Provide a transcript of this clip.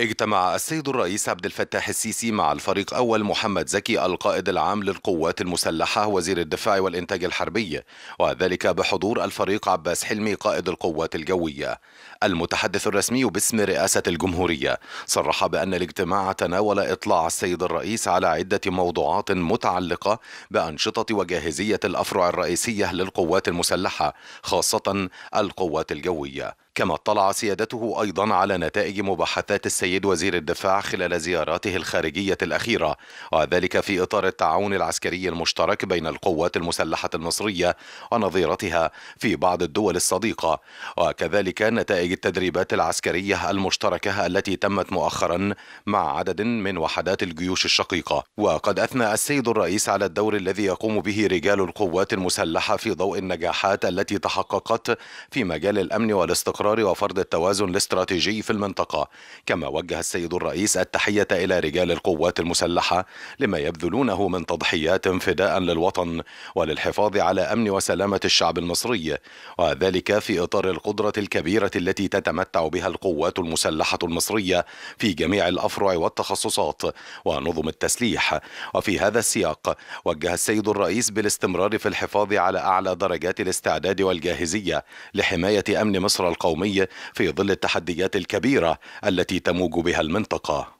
اجتمع السيد الرئيس عبد الفتاح السيسي مع الفريق أول محمد زكي القائد العام للقوات المسلحة وزير الدفاع والإنتاج الحربي وذلك بحضور الفريق عباس حلمي قائد القوات الجوية المتحدث الرسمي باسم رئاسة الجمهورية صرح بأن الاجتماع تناول إطلاع السيد الرئيس على عدة موضوعات متعلقة بأنشطة وجاهزية الأفرع الرئيسية للقوات المسلحة خاصة القوات الجوية كما اطلع سيادته أيضا على نتائج مباحثات السيد السيد وزير الدفاع خلال زياراته الخارجية الأخيرة وذلك في إطار التعاون العسكري المشترك بين القوات المسلحة المصرية ونظيرتها في بعض الدول الصديقة وكذلك نتائج التدريبات العسكرية المشتركة التي تمت مؤخرا مع عدد من وحدات الجيوش الشقيقة وقد أثنى السيد الرئيس على الدور الذي يقوم به رجال القوات المسلحة في ضوء النجاحات التي تحققت في مجال الأمن والاستقرار وفرض التوازن الاستراتيجي في المنطقة كما وجه السيد الرئيس التحية إلى رجال القوات المسلحة لما يبذلونه من تضحيات فداء للوطن وللحفاظ على أمن وسلامة الشعب المصري وذلك في إطار القدرة الكبيرة التي تتمتع بها القوات المسلحة المصرية في جميع الأفرع والتخصصات ونظم التسليح وفي هذا السياق وجه السيد الرئيس بالاستمرار في الحفاظ على أعلى درجات الاستعداد والجاهزية لحماية أمن مصر القومي في ظل التحديات الكبيرة التي تموج بها المنطقة